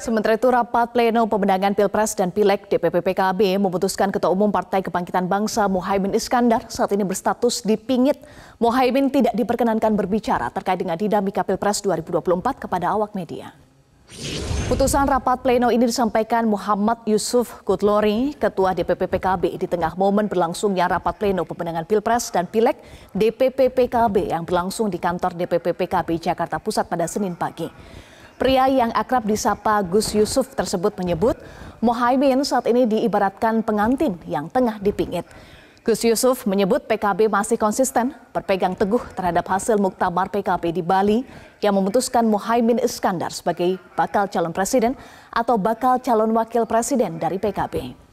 Sementara itu, rapat pleno pemenangan Pilpres dan Pileg DPP PKB memutuskan Ketua Umum Partai Kebangkitan Bangsa Mohaimin Iskandar saat ini berstatus dipingit. Mohaimin tidak diperkenankan berbicara terkait dengan dinamika Pilpres 2024 kepada awak media. Putusan rapat pleno ini disampaikan Muhammad Yusuf Kutlori, Ketua DPP PKB di tengah momen berlangsungnya rapat pleno pemenangan Pilpres dan Pileg DPP PKB yang berlangsung di kantor DPP PKB Jakarta Pusat pada Senin pagi. Pria yang akrab disapa Gus Yusuf tersebut menyebut Mohaimin saat ini diibaratkan pengantin yang tengah dipingit. Gus Yusuf menyebut PKB masih konsisten berpegang teguh terhadap hasil muktamar PKB di Bali yang memutuskan Mohaimin Iskandar sebagai bakal calon presiden atau bakal calon wakil presiden dari PKB.